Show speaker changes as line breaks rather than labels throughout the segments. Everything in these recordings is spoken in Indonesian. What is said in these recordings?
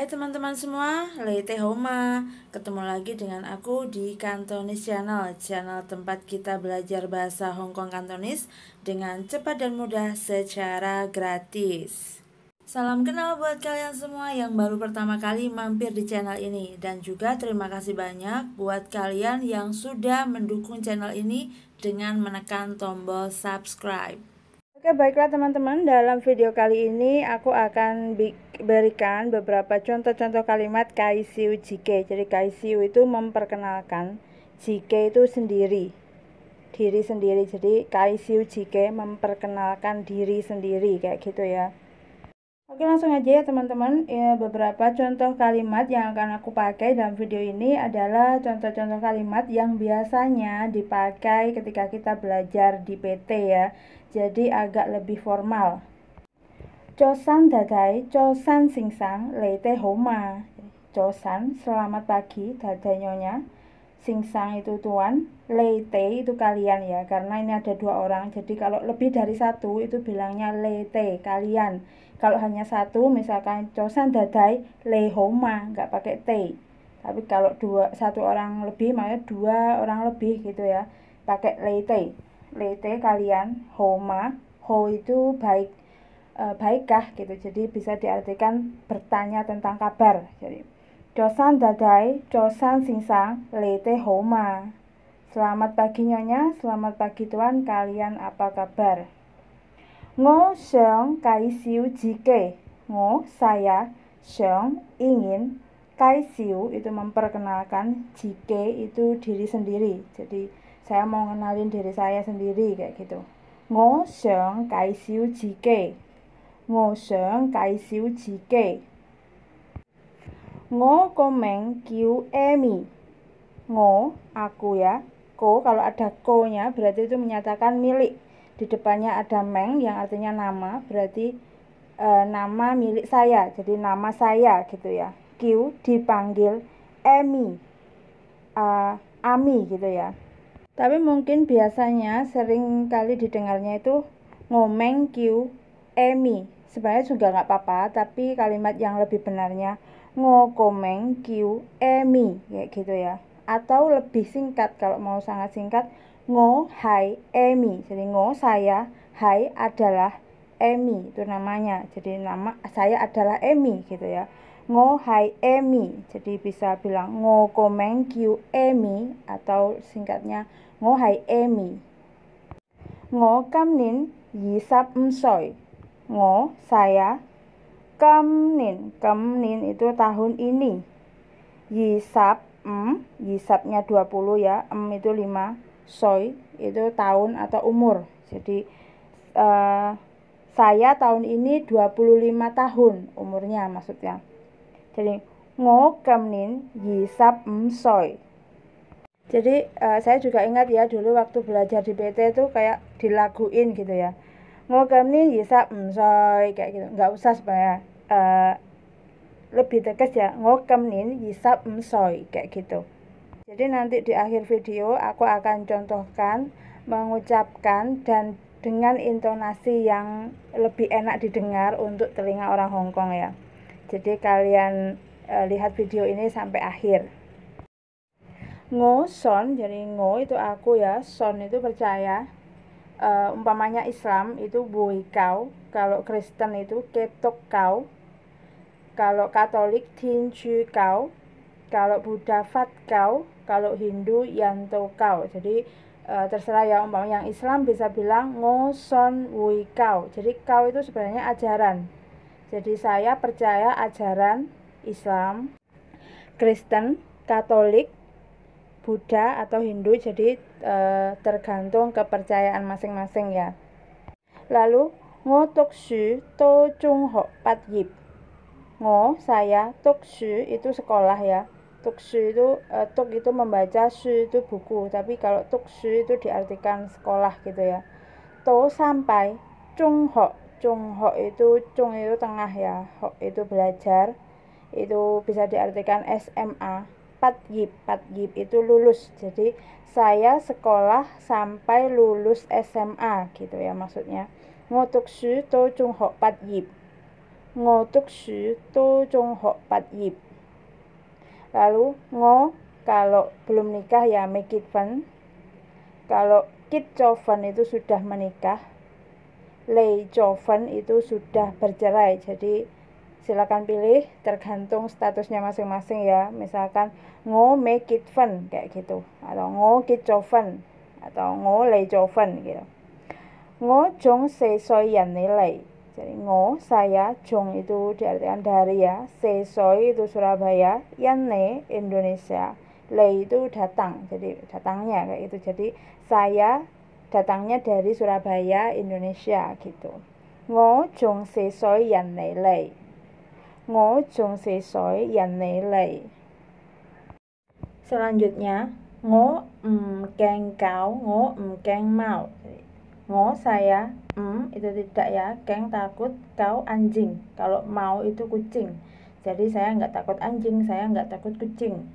Hai teman-teman semua, Leite Homa. Ketemu lagi dengan aku di Kantonis Channel, channel tempat kita belajar bahasa Hongkong Kong Kantonis dengan cepat dan mudah secara gratis. Salam kenal buat kalian semua yang baru pertama kali mampir di channel ini dan juga terima kasih banyak buat kalian yang sudah mendukung channel ini dengan menekan tombol subscribe. Oke baiklah teman-teman dalam video kali ini aku akan berikan beberapa contoh-contoh kalimat kaisiu jike Jadi kaisiu itu memperkenalkan jike itu sendiri Diri sendiri jadi kaisiu jike memperkenalkan diri sendiri kayak gitu ya Oke langsung aja ya teman-teman ya, beberapa contoh kalimat yang akan aku pakai dalam video ini adalah contoh-contoh kalimat yang biasanya dipakai ketika kita belajar di PT ya jadi agak lebih formal Chosan dadai, sing singsang, leite homa Chosan, selamat pagi, dadai nyonya singsang itu tuan, lete itu kalian ya, karena ini ada dua orang. Jadi kalau lebih dari satu itu bilangnya lete kalian. Kalau hanya satu, misalkan cosan dadai lehoma, nggak pakai t. Tapi kalau dua satu orang lebih, makanya dua orang lebih gitu ya, pakai lete. Lete kalian, homa, ho itu baik e, baikkah gitu. Jadi bisa diartikan bertanya tentang kabar. Jadi 着衫 dadai, san singsang, lete homa. Selamat pagi nyonya, selamat pagi tuan, kalian apa kabar? Ngo sheng kai siu jike. Ngo saya, sheng ingin, kai siu itu memperkenalkan, jike itu diri sendiri. Jadi saya mau kenalin diri saya sendiri kayak gitu. Ngo sheng kai siu jike. Ngo sheng kai siu jike ngo komeng kiu emi ngo aku ya ko kalau ada ko nya berarti itu menyatakan milik di depannya ada meng yang artinya nama berarti e, nama milik saya jadi nama saya gitu ya Q dipanggil Emi e, Ami gitu ya tapi mungkin biasanya sering kali didengarnya itu ngomeng Q Emi sebenarnya juga nggak apa-apa tapi kalimat yang lebih benarnya ngokomeng kiu emi kayak gitu ya atau lebih singkat kalau mau sangat singkat ngo hai emi jadi ngo saya hai adalah emi itu namanya jadi nama saya adalah emi gitu ya ngo hai emi jadi bisa bilang ngo komeng kiu emi atau singkatnya ngo hai emi ngo kamnin yisap msoi ngo saya Kamnin. Kamnin itu tahun ini. Yisab, m yisabnya 20 ya, M itu 5, soy itu tahun atau umur. Jadi uh, saya tahun ini 25 tahun umurnya maksudnya. Jadi ngo kamnin yisab m soy. Jadi uh, saya juga ingat ya dulu waktu belajar di PT itu kayak dilaguin gitu ya. Ngo kamnin yisab m soy kayak gitu. nggak usah sebenarnya Eh, lebih tegas ya ngokem nih yisab msoy kayak gitu jadi nanti di akhir video aku akan contohkan mengucapkan dan dengan intonasi yang lebih enak didengar untuk telinga orang Hongkong ya jadi kalian e, lihat video ini sampai akhir ngo son jadi ngo itu aku ya son itu percaya e, umpamanya Islam itu bui kau kalau Kristen itu ketok kau kalau Katolik Tinju Kau, kalau Buddha Fat Kau, kalau Hindu Yanto Kau. Jadi uh, terserah ya Om. yang Islam bisa bilang Ngoson Wui Kau. Jadi Kau itu sebenarnya ajaran. Jadi saya percaya ajaran Islam, Kristen, Katolik, Buddha atau Hindu. Jadi e, tergantung kepercayaan masing-masing ya. Lalu Ngotok Su To Chung Ho Pat Yip ngo saya tuk shu itu sekolah ya tuk shu itu uh, tuk itu membaca shu itu buku tapi kalau tuk shu itu diartikan sekolah gitu ya to sampai Chung ho Chung ho itu Chung itu tengah ya ho itu belajar itu bisa diartikan SMA pat yip pat yip itu lulus jadi saya sekolah sampai lulus SMA gitu ya maksudnya ngotuk shu to Chung ho pat yip lalu ngo kalau belum nikah ya fun Kalau coven itu sudah menikah. coven itu sudah bercerai. Jadi silakan pilih tergantung statusnya masing-masing ya. Misalkan ngo fun kayak gitu atau ngo coven, atau ngo coven gitu. Ngo jong sesoyan nilai Ngo saya, Jong itu diartikan dari ya, Sesoi itu Surabaya, yang ne Indonesia, Le itu datang, jadi datangnya kayak itu. Jadi saya datangnya dari Surabaya, Indonesia gitu. Ngo Jong yang ne Le. Ngo Jong yang ne Le. Selanjutnya, Ngo Em keng Kau, Ngo Em keng Mau ngo saya mm itu tidak ya keng takut kau anjing kalau mau itu kucing jadi saya nggak takut anjing saya nggak takut kucing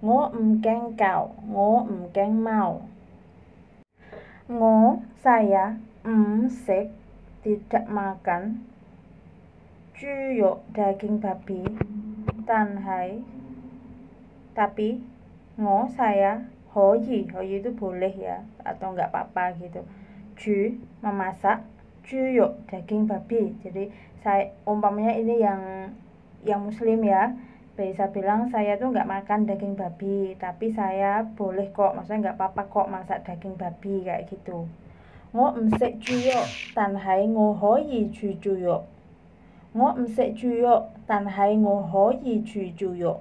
ngo m hmm, keng kau ngo m hmm, keng mau ngo saya em hmm, sek tidak makan cuyok daging babi tanhai tapi ngo saya hoji hoji itu boleh ya atau nggak apa-apa gitu ju memasak yuk daging babi jadi saya umpamanya ini yang yang muslim ya bisa bilang saya tuh nggak makan daging babi tapi saya boleh kok maksudnya nggak apa-apa kok masak daging babi kayak gitu ngo msek yuk tan hai ngo hó yi chu yuk ngo msek yuk tan hai ngo hó yi chu yuk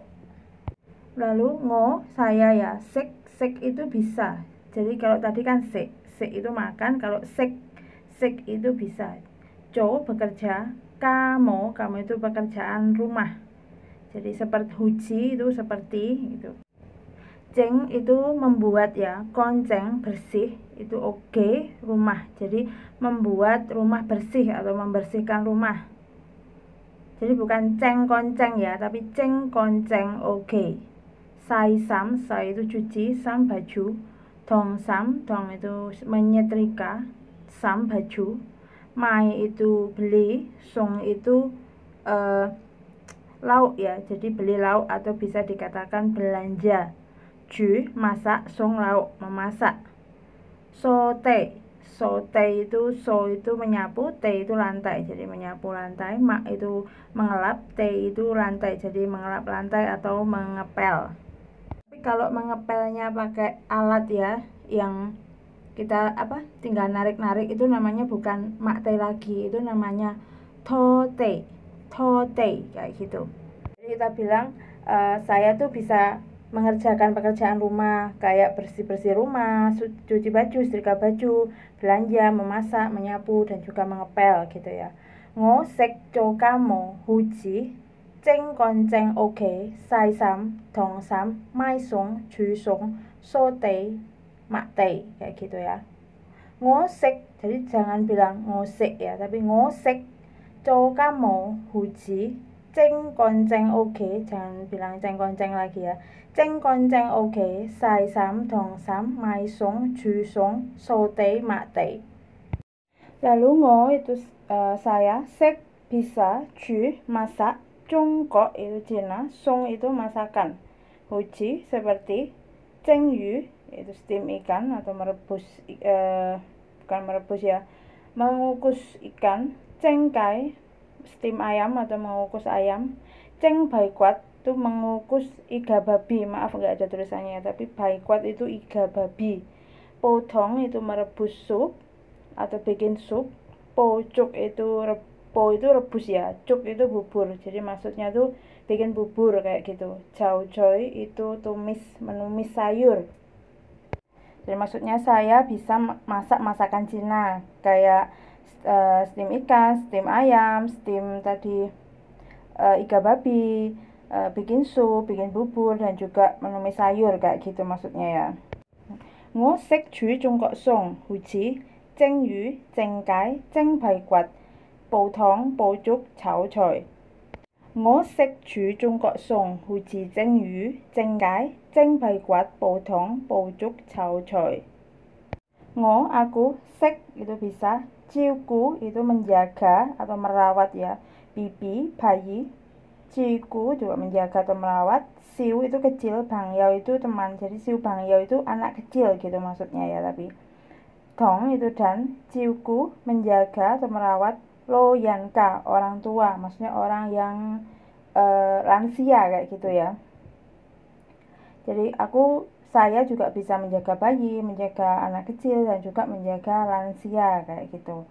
lalu ngo saya ya sek sek itu bisa jadi kalau tadi kan sek sek itu makan kalau sek sek itu bisa co bekerja kamu kamu itu pekerjaan rumah jadi seperti huji itu seperti itu ceng itu membuat ya konceng bersih itu oke okay, rumah jadi membuat rumah bersih atau membersihkan rumah jadi bukan ceng konceng ya tapi ceng konceng oke okay. sai sam sai itu cuci sam baju dong sam dong itu menyetrika sam baju mai itu beli song itu uh, lauk ya jadi beli lauk atau bisa dikatakan belanja ju masak song lauk memasak sote sote itu so itu menyapu te itu lantai jadi menyapu lantai mak itu mengelap te itu lantai jadi mengelap lantai atau mengepel kalau mengepelnya pakai alat ya yang kita apa tinggal narik-narik itu namanya bukan makte lagi itu namanya tote tote kayak gitu jadi kita bilang e, saya tuh bisa mengerjakan pekerjaan rumah kayak bersih-bersih rumah, cuci baju, setrika baju, belanja, memasak, menyapu dan juga mengepel gitu ya. Ngosek cokamo huji 蒸乾淨屋企，洗衫、燙衫、買餸、煮餸、掃地、抹地，kayak gitu ya. Ngosek, jadi jangan bilang ngosek ya, tapi ngosek. Cowok kamu huji, ceng konceng oke, okay. jangan bilang ceng konceng lagi ya. Ceng konceng oke, okay. sai sam, tong sam, mai song, chu song, so tei, à. à, à? ờ, ma tei. Lalu ngo itu uh, saya, sek, bisa, chu, masak, Congkok itu Cina, song itu masakan. Huji seperti Cheng Yu itu steam ikan atau merebus eh, bukan merebus ya, mengukus ikan. Cheng Kai steam ayam atau mengukus ayam. Cheng Bai Kuat itu mengukus iga babi. Maaf nggak ada tulisannya ya, tapi Bai Kuat itu iga babi. Potong itu merebus sup atau bikin sup. Pocok itu rebus po itu rebus ya cup itu bubur jadi maksudnya tuh bikin bubur kayak gitu choy itu tumis menumis sayur jadi maksudnya saya bisa masak masakan Cina kayak uh, steam ikan, steam ayam, steam tadi uh, iga babi, uh, bikin sup, bikin bubur dan juga menumis sayur kayak gitu maksudnya ya. ngosek sek chu song, huji, ceng yu, ceng kai, ceng bai kuat, 煲湯、煲粥、炒菜。我識煮中國餸，好似蒸魚、蒸蟹、蒸排骨、煲湯、煲粥、炒菜。我 aku sek itu bisa bang itu menjaga atau merawat ya bibi bayi juga menjaga atau merawat siu itu kecil itu teman jadi siu bang yau itu anak kecil gitu maksudnya ya tapi tong itu dan ciuku menjaga atau merawat lo yanka orang tua maksudnya orang yang e, lansia kayak gitu ya jadi aku saya juga bisa menjaga bayi menjaga anak kecil dan juga menjaga lansia kayak gitu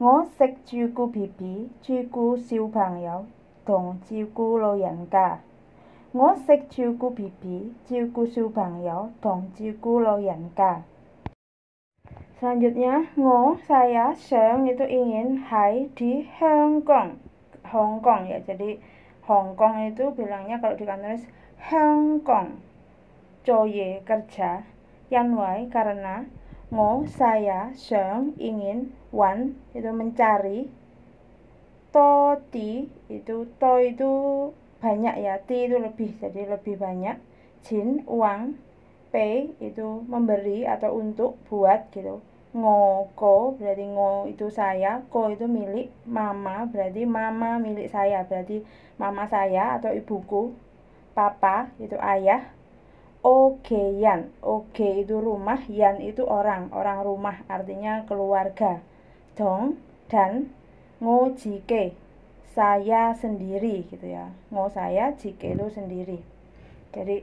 ngosek ciku bibi ciku siu bang yao dong ciku lo yanka ngosek ciku bibi ciku siu bang yao dong ciku lo yanka Selanjutnya, ngo saya seng itu ingin hai di Hong Kong. Hong Kong ya. Jadi Hong Kong itu bilangnya kalau di Kantonis Hong Kong. Coye kerja Yanwai karena ngo saya seng ingin wan itu mencari to itu to itu banyak ya ti itu lebih jadi lebih banyak jin uang pay itu memberi atau untuk buat gitu ngoko berarti ngo itu saya ko itu milik mama berarti mama milik saya berarti mama saya atau ibuku papa itu ayah oke ogeyan oke itu rumah yan itu orang orang rumah artinya keluarga dong dan ngo jike saya sendiri gitu ya ngo saya jike itu sendiri jadi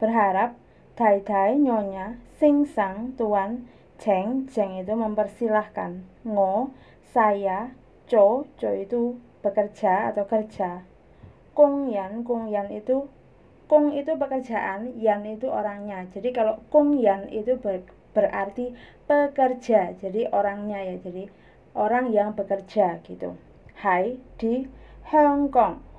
berharap Tai Tai Nyonya, Sing Sang Tuan, Cheng, Cheng itu mempersilahkan. Ngo, saya, Cho Cho itu bekerja atau kerja. Kung Yan, Kung Yan itu Kung itu pekerjaan, Yan itu orangnya. Jadi kalau Kung Yan itu ber, berarti pekerja, jadi orangnya ya. Jadi orang yang bekerja gitu. Hai di Hong Kong.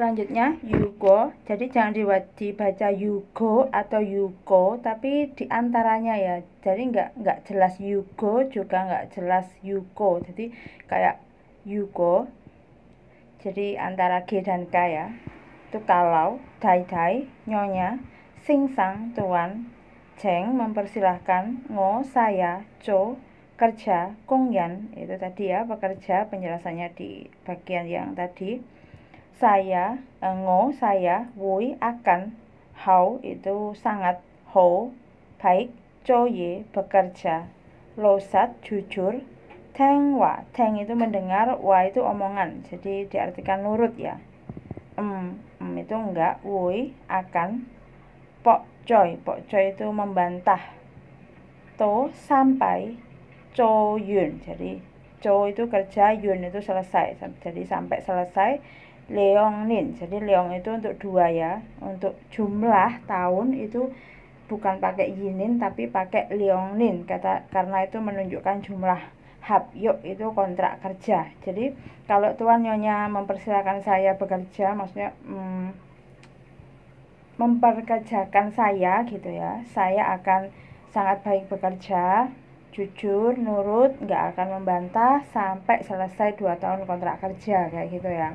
selanjutnya yugo jadi jangan dibaca yugo atau yuko tapi diantaranya ya jadi nggak nggak jelas yugo juga nggak jelas yuko jadi kayak yugo jadi antara g dan k ya itu kalau dai dai nyonya sing sang tuan ceng mempersilahkan ngo saya co kerja kongyan itu tadi ya pekerja penjelasannya di bagian yang tadi saya, eh, ngo saya, wui akan, how itu sangat, ho baik, coye bekerja, losat jujur, teng wa, teng itu mendengar, wa itu omongan, jadi diartikan nurut ya. Em, em itu enggak, wui akan, pok coy, pok coy itu membantah, to sampai, coyun, jadi co itu kerja, yun itu selesai, jadi sampai selesai Leong leongnin. Jadi leong itu untuk dua ya. Untuk jumlah tahun itu bukan pakai yinin tapi pakai leongnin kata karena itu menunjukkan jumlah hab yuk itu kontrak kerja. Jadi kalau tuan nyonya mempersilahkan saya bekerja maksudnya hmm, memperkerjakan saya gitu ya. Saya akan sangat baik bekerja, jujur, nurut, nggak akan membantah sampai selesai dua tahun kontrak kerja kayak gitu ya.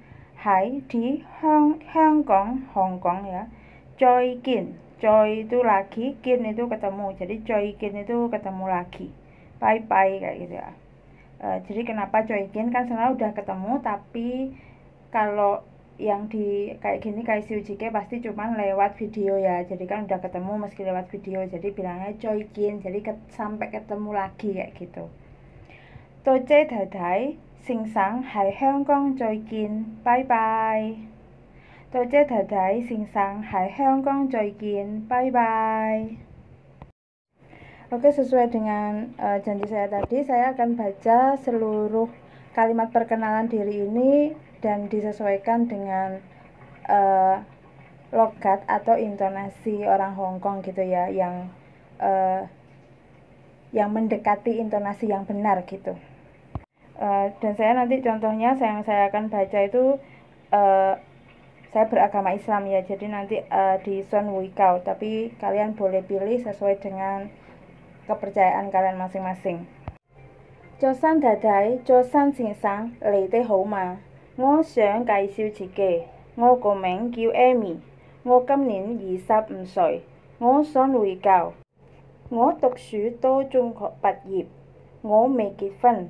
hai di Hong Hong Hong Kong Kong ya. lagi kin itu ketemu jadi coy kin itu ketemu lagi bye bye kayak gitu ya uh, jadi kenapa coy kin kan sebenarnya udah ketemu tapi kalau yang di kayak gini kayak si Ujike pasti cuman lewat video ya jadi kan udah ketemu meski lewat video jadi bilangnya coy kin jadi ke, sampai ketemu lagi kayak gitu Toce dadai bye. Oke, sesuai dengan uh, janji saya tadi, saya akan baca seluruh kalimat perkenalan diri ini dan disesuaikan dengan uh, logat atau intonasi orang Hong Kong gitu ya, yang uh, yang mendekati intonasi yang benar gitu. Eh, dan saya nanti contohnya saya yang saya akan baca itu uh, saya beragama Islam ya jadi nanti uh, di Sun Wikau tapi kalian boleh pilih sesuai dengan kepercayaan kalian masing-masing Chosan dadai, Chosan sinsang, lei yip hou ma. 我想介紹自己，我個名叫 fen.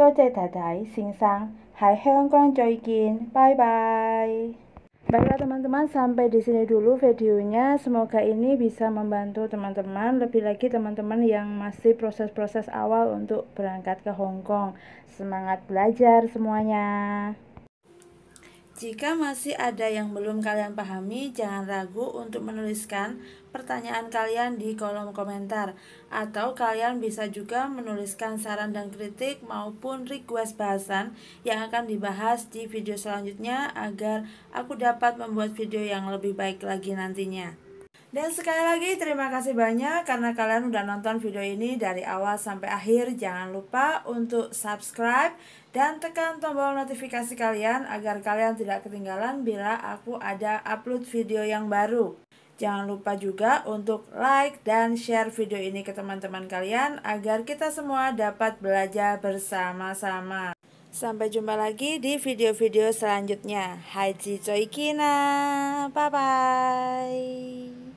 多謝弟弟先生喺香港再見，拜拜. Baiklah teman-teman, sampai di sini dulu videonya. Semoga ini bisa membantu teman-teman, lebih lagi teman-teman yang masih proses-proses awal untuk berangkat ke Hong Kong. Semangat belajar semuanya. Jika masih ada yang belum kalian pahami, jangan ragu untuk menuliskan pertanyaan kalian di kolom komentar atau kalian bisa juga menuliskan saran dan kritik maupun request bahasan yang akan dibahas di video selanjutnya agar aku dapat membuat video yang lebih baik lagi nantinya. Dan sekali lagi terima kasih banyak karena kalian udah nonton video ini dari awal sampai akhir. Jangan lupa untuk subscribe dan tekan tombol notifikasi kalian agar kalian tidak ketinggalan bila aku ada upload video yang baru. Jangan lupa juga untuk like dan share video ini ke teman-teman kalian agar kita semua dapat belajar bersama-sama. Sampai jumpa lagi di video-video selanjutnya. Haji Kina. Bye-bye.